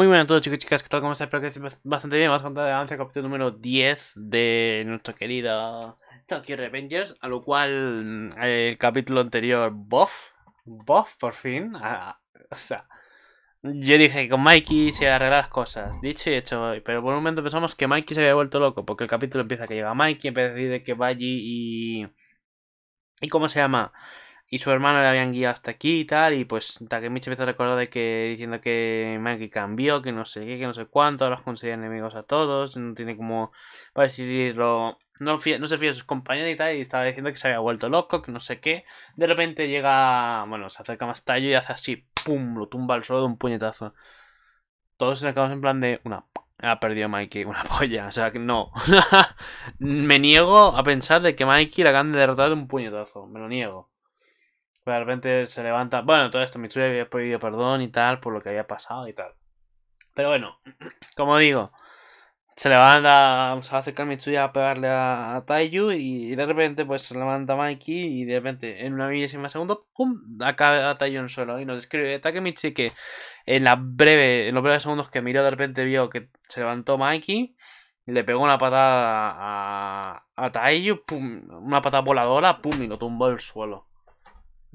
Muy buenas a todos chicos y chicas, ¿qué tal? ¿Cómo están? Espero que estén bastante bien. Vamos a contar adelante el capítulo número 10 de nuestro querido Tokyo Revengers, a lo cual mm, el capítulo anterior, Buff, Buff por fin, o sea, yo dije que con Mikey se arreglar las cosas, dicho y hecho, pero por un momento pensamos que Mikey se había vuelto loco, porque el capítulo empieza que llega Mikey, empieza a decir que va allí y... ¿Y cómo se llama? y su hermano le habían guiado hasta aquí y tal. Y pues Takemichi empezó a recordar de que diciendo que Mikey cambió, que no sé qué, que no sé cuánto, ahora los considera enemigos a todos, no tiene como para decidirlo. No, no se fía de sus compañeros y tal, y estaba diciendo que se había vuelto loco, que no sé qué. De repente llega, bueno, se acerca más tallo y hace así, ¡pum! Lo tumba al suelo de un puñetazo. Todos se acabamos en plan de una ha perdido Mikey una polla. O sea, que no. me niego a pensar de que Mikey la acaban de derrotar de un puñetazo. Me lo niego de repente se levanta. Bueno, todo esto Mitsuya había pedido perdón y tal por lo que había pasado y tal. Pero bueno, como digo, se levanta, se a acercar Mitsuya a pegarle a, Taiju y, de repente pues se levanta Mikey y de repente en una milésima segundo, ¡pum!, acaba a en el suelo y nos describe Takemichi que en, la breve, en los breves segundos que miró de repente vio que se levantó Mikey le pegó una patada a, a pum, una patada voladora, pum, y lo tumbó el suelo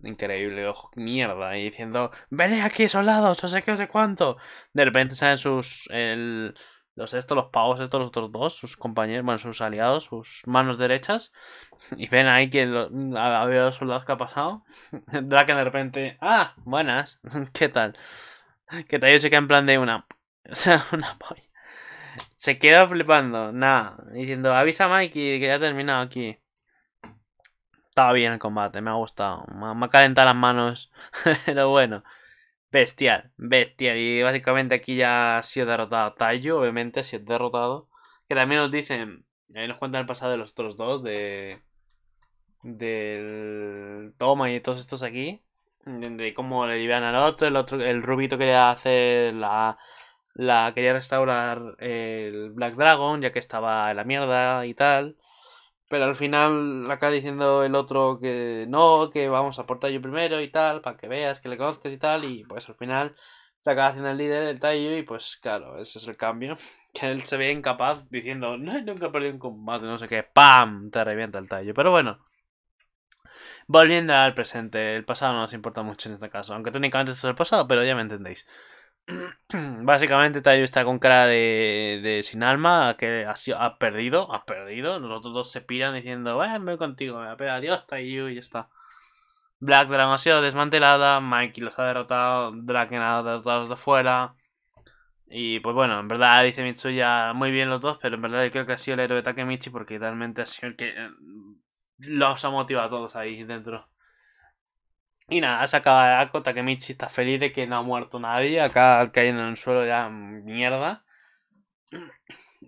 increíble, ojo, mierda, y diciendo, ven aquí soldados, no sé qué, no sé cuánto. De repente salen sus, el, los estos, los pavos estos, los otros dos, sus compañeros, bueno, sus aliados, sus manos derechas, y ven ahí que había soldados que ha pasado. Draken de repente, ah, buenas, ¿qué tal? tal, yo se que en plan de una, o sea, una polla. Se queda flipando, nada, diciendo, avisa a Mikey que ya ha terminado aquí estaba bien el combate, me ha gustado. Me ha calentado las manos. Pero bueno. Bestial, bestial. Y básicamente aquí ya ha sido derrotado Tayo, obviamente, si es derrotado. Que también nos dicen, ahí nos cuentan el pasado de los otros dos, de. del. Toma y todos estos aquí. De cómo le llevan al otro, el otro, el rubito quería hacer la. la quería restaurar el Black Dragon, ya que estaba en la mierda y tal. Pero al final acá diciendo el otro que no, que vamos a por yo primero y tal, para que veas, que le conozcas y tal, y pues al final se acaba haciendo el líder el tallo, y pues claro, ese es el cambio. Que él se ve incapaz diciendo, no, nunca perdido un combate, no sé qué, ¡pam! Te revienta el tallo. Pero bueno, volviendo al presente, el pasado no nos importa mucho en este caso, aunque técnicamente esto es el pasado, pero ya me entendéis. Básicamente Taiyu está con cara de, sin alma, que ha perdido, ha perdido. Nosotros dos se piran diciendo, eh, me contigo, me pega adiós Taiyu, y ya está. Black Dragon ha sido desmantelada, Mikey los ha derrotado, Draken ha derrotado de fuera. Y pues bueno, en verdad dice Mitsuya muy bien los dos, pero en verdad yo creo que ha sido el héroe de Takemichi porque realmente ha sido el que eh, los ha motivado a todos ahí dentro. Y nada, se acaba el arco. Takemichi está feliz de que no ha muerto nadie. Acá cayendo en el suelo ya mierda.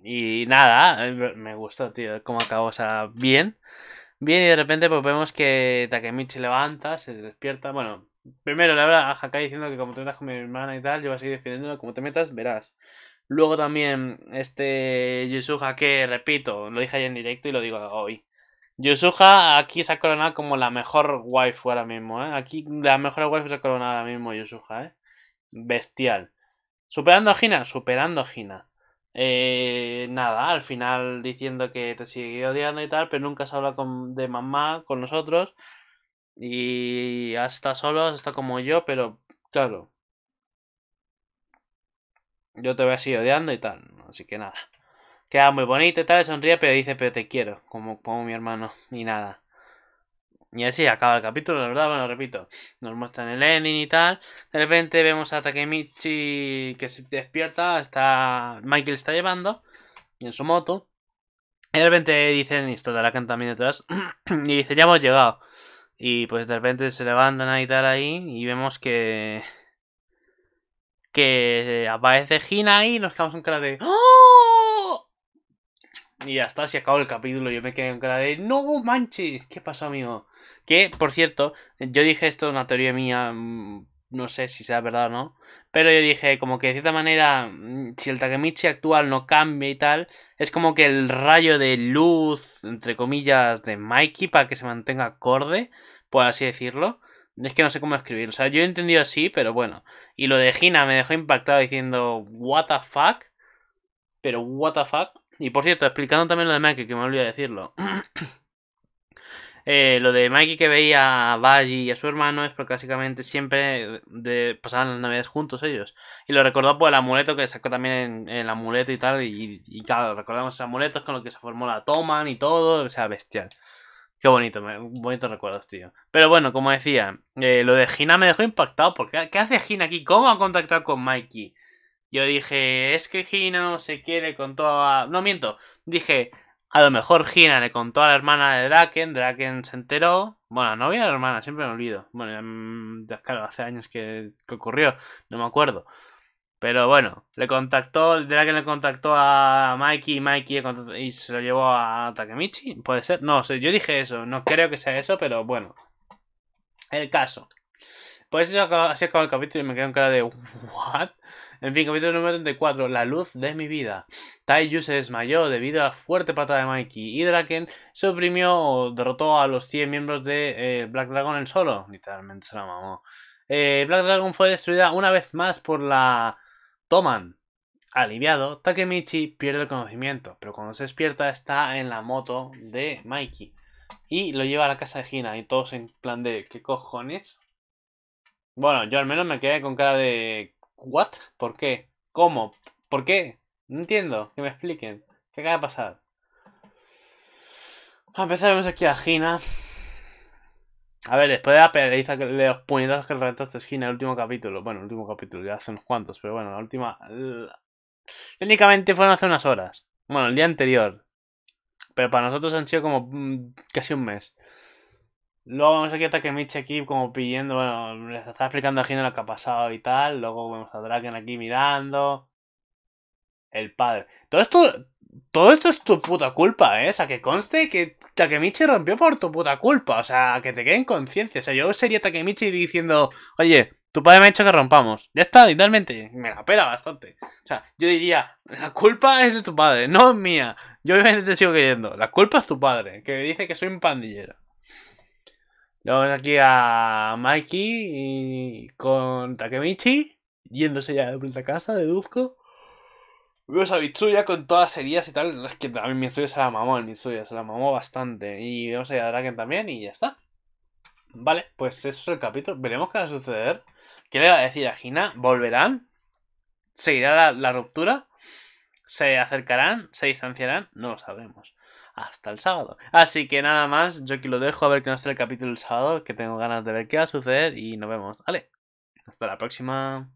Y nada, eh, me gustó, tío, cómo acabó. O sea, bien. Bien, y de repente pues vemos que Takemichi levanta, se despierta. Bueno, primero le habla a Hakai diciendo que como te metas con mi hermana y tal, yo voy a seguir defendiéndola. Como te metas, verás. Luego también este Yusuha que, repito, lo dije ayer en directo y lo digo hoy. Yusuha aquí se ha coronado como la mejor waifu ahora mismo, ¿eh? Aquí la mejor wife se ha coronado ahora mismo Yusuha, ¿eh? Bestial. ¿Superando a Gina, Superando a Gina. Eh, nada, al final diciendo que te sigue odiando y tal, pero nunca se habla con, de mamá con nosotros. Y hasta solo, está como yo, pero claro. Yo te voy a seguir odiando y tal, así que nada. Queda muy bonito y tal, sonríe, pero dice, pero te quiero, como, como mi hermano, y nada. Y así acaba el capítulo, la verdad, bueno, repito, nos muestran el ending y tal. De repente vemos a Takemichi que se despierta, está Michael está llevando en su moto. Y de repente dicen, y está la también detrás, y dice, ya hemos llegado. Y pues de repente se levantan y tal ahí, y vemos que... Que aparece Gina ahí y nos quedamos un cara de... ¡Oh! Y ya está, se acabó el capítulo. Yo me quedé en cara de ¡No manches! ¿Qué pasó, amigo? Que, por cierto, yo dije esto, en una teoría mía, mm, no sé si sea verdad o no. Pero yo dije, como que de cierta manera, mm, si el Takemichi actual no cambia y tal, es como que el rayo de luz, entre comillas, de Mikey para que se mantenga acorde, por así decirlo. Es que no sé cómo escribir. O sea, yo he entendido así, pero bueno. Y lo de Gina me dejó impactado diciendo, ¿What the fuck? Pero, ¿What the fuck? Y por cierto, explicando también lo de Mikey, que me olvidé decirlo. Eh, lo de Mikey que veía a Baji y a su hermano es porque básicamente siempre pasaban las navidades juntos ellos. Y lo recordó por el amuleto que sacó también en, el amuleto y tal. Y, claro, recordamos esos amuletos con los que se formó la Toman y todo. O sea, bestial. Qué bonito, bonitos recuerdos, tío. Pero bueno, como decía, eh, lo de Gina me dejó impactado. Porque, ¿Qué hace Gina aquí? ¿Cómo ha contactado con Mikey? Yo dije, es que no se quiere con toda... No miento, dije, a lo mejor Gina le contó a la hermana de Draken, Draken se enteró. Bueno, no había la hermana, siempre me olvido. Bueno, mm, claro, hace años que, ocurrió, no me acuerdo. Pero bueno, le contactó, Draken le contactó a Mikey, Mikey y se lo llevó a Takemichi, puede ser. No, yo dije eso, no creo que sea eso, pero bueno. El caso. Pues eso así acabó el capítulo y me quedo en cara de ¿What? En fin, capítulo número 34, La luz de mi vida. Taiju se desmayó debido a la fuerte patada de Mikey y Draken se oprimió o derrotó a los 100 miembros de eh, Black Dragon en solo. Literalmente se la mamó. Eh, Black Dragon fue destruida una vez más por la Toman. Aliviado, Takemichi pierde el conocimiento, pero cuando se despierta está en la moto de Mikey y lo lleva a la casa de Gina y todos en plan de ¿qué cojones? Bueno, yo al menos me quedé con cara de ¿What? ¿Por qué? ¿Cómo? ¿Por qué? No entiendo. Que me expliquen. ¿Qué acaba de pasar? A empezar vemos aquí a Gina. A ver, después de la pelea, que los puñetazos que le es Gina el último capítulo. Bueno, el último capítulo, ya hace unos cuantos, pero bueno, la última. Técnicamente fueron hace unas horas. Bueno, el día anterior. Pero para nosotros han sido como mm, casi un mes. Luego vamos aquí a Takemichi aquí como pidiendo, bueno, les está explicando a Gino lo que ha pasado y tal. Luego vemos a Draken aquí mirando. El padre. Todo esto, todo esto es tu puta culpa, ¿eh? O sea, que conste que Takemichi rompió por tu puta culpa. O sea, que te quede en conciencia. O sea, yo sería Takemichi diciendo, oye, tu padre me ha hecho que rompamos. Ya está, literalmente. Me la pela bastante. O sea, yo diría, la culpa es de tu padre, no es mía. Yo obviamente te sigo creyendo. La culpa es tu padre, que dice que soy un pandillero. Vemos aquí a Mikey y con Takemichi, yéndose ya de vuelta a casa, deduzco. Vemos a Mitsuya con todas heridas y tal. Es que a mí Mitsuya se la mamó, el Mitsuya se la mamó bastante. Y vemos a Draken también y ya está. Vale, pues eso es el capítulo. Veremos qué va a suceder. ¿Qué le va a decir a Gina? ¿Volverán? ¿Seguirá la, la ruptura? ¿Se acercarán? ¿Se distanciarán? No lo sabemos hasta el sábado. Así que nada más, yo aquí lo dejo a ver qué nos trae el capítulo el sábado, que tengo ganas de ver qué va a suceder y nos vemos. Vale, hasta la próxima.